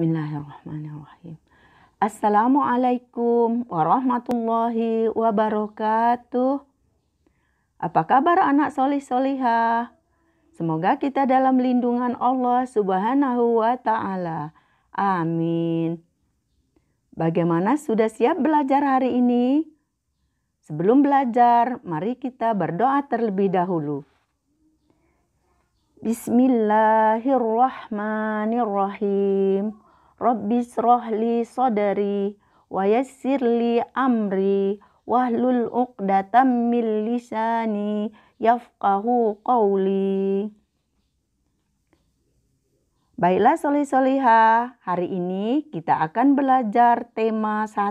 Bismillahirrahmanirrahim. Assalamualaikum warahmatullahi wabarakatuh. Apa kabar anak solih solihah? Semoga kita dalam lindungan Allah subhanahu wa ta'ala. Amin. Bagaimana sudah siap belajar hari ini? Sebelum belajar, mari kita berdoa terlebih dahulu. Bismillahirrahmanirrahim. Rabbi srohli sodari wa yassirli amri wahlul uqdatam min lisani yafqahu qawli. Baiklah soli-soliha, hari ini kita akan belajar tema satu